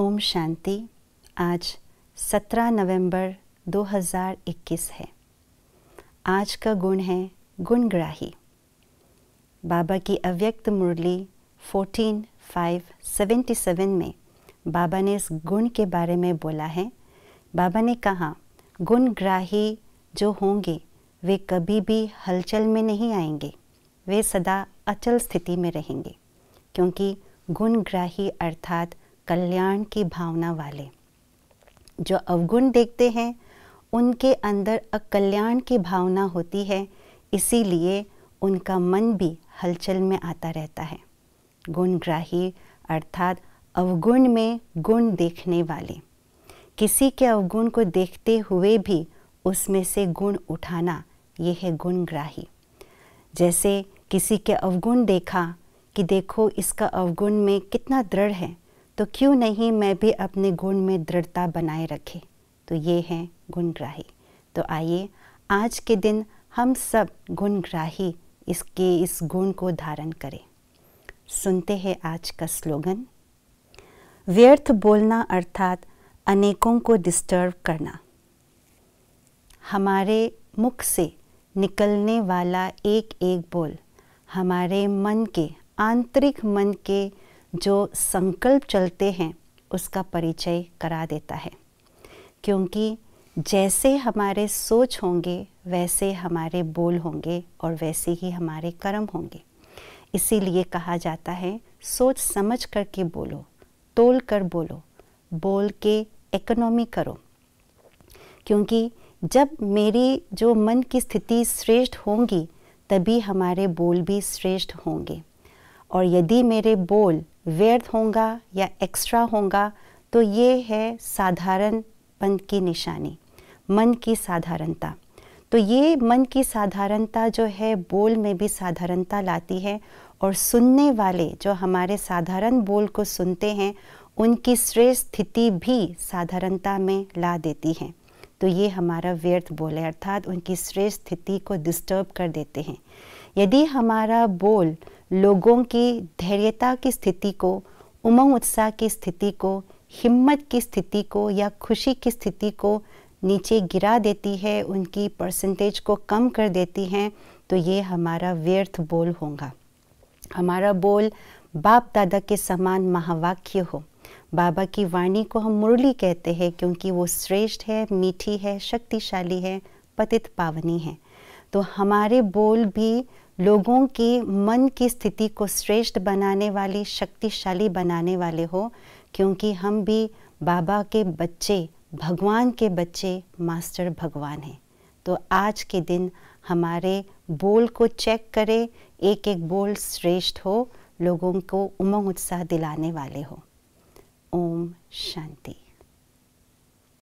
ओम शांति आज 17 नवंबर 2021 है आज का गुण है गुणग्राही बाबा की अव्यक्त मुरली 14577 में बाबा ने इस गुण के बारे में बोला है बाबा ने कहा गुणग्राही जो होंगे वे कभी भी हलचल में नहीं आएंगे वे सदा अचल स्थिति में रहेंगे क्योंकि गुणग्राही अर्थात कल्याण की भावना वाले जो अवगुण देखते हैं उनके अंदर अकल्याण की भावना होती है इसीलिए उनका मन भी हलचल में आता रहता है गुणग्राही अर्थात अवगुण में गुण देखने वाले किसी के अवगुण को देखते हुए भी उसमें से गुण उठाना यह है गुणग्राही जैसे किसी के अवगुण देखा कि देखो इसका अवगुण में कितना दृढ़ है तो क्यों नहीं मैं भी अपने गुण में दृढ़ता बनाए रखे तो ये हैं गुणग्राही तो आइए आज के दिन हम सब गुणग्राही इसके इस गुण को धारण करें सुनते हैं आज का स्लोगन व्यर्थ बोलना अर्थात अनेकों को डिस्टर्ब करना हमारे मुख से निकलने वाला एक एक बोल हमारे मन के आंतरिक मन के जो संकल्प चलते हैं उसका परिचय करा देता है क्योंकि जैसे हमारे सोच होंगे वैसे हमारे बोल होंगे और वैसे ही हमारे कर्म होंगे इसीलिए कहा जाता है सोच समझ कर के बोलो तोल कर बोलो बोल के इकोनॉमी करो क्योंकि जब मेरी जो मन की स्थिति श्रेष्ठ होंगी तभी हमारे बोल भी श्रेष्ठ होंगे और यदि मेरे बोल व्यर्थ होगा या एक्स्ट्रा होगा तो ये है साधारणपन की निशानी मन की साधारणता तो ये मन की साधारणता जो है बोल में भी साधारणता लाती है और सुनने वाले जो हमारे साधारण बोल को सुनते हैं उनकी श्रेय स्थिति भी साधारणता में ला देती है तो ये हमारा व्यर्थ बोल है अर्थात उनकी श्रेय स्थिति को डिस्टर्ब कर देते हैं यदि हमारा बोल लोगों की धैर्यता की स्थिति को उमंग उत्साह की स्थिति को हिम्मत की स्थिति को या खुशी की स्थिति को नीचे गिरा देती है उनकी परसेंटेज को कम कर देती हैं तो ये हमारा व्यर्थ बोल होगा हमारा बोल बाप दादा के समान महावाक्य हो बाबा की वाणी को हम मुरली कहते हैं क्योंकि वो श्रेष्ठ है मीठी है शक्तिशाली है पतित पावनी है तो हमारे बोल भी लोगों के मन की स्थिति को श्रेष्ठ बनाने वाली शक्तिशाली बनाने वाले हो क्योंकि हम भी बाबा के बच्चे भगवान के बच्चे मास्टर भगवान हैं तो आज के दिन हमारे बोल को चेक करें एक एक बोल श्रेष्ठ हो लोगों को उमंग उत्साह दिलाने वाले हो ओम शांति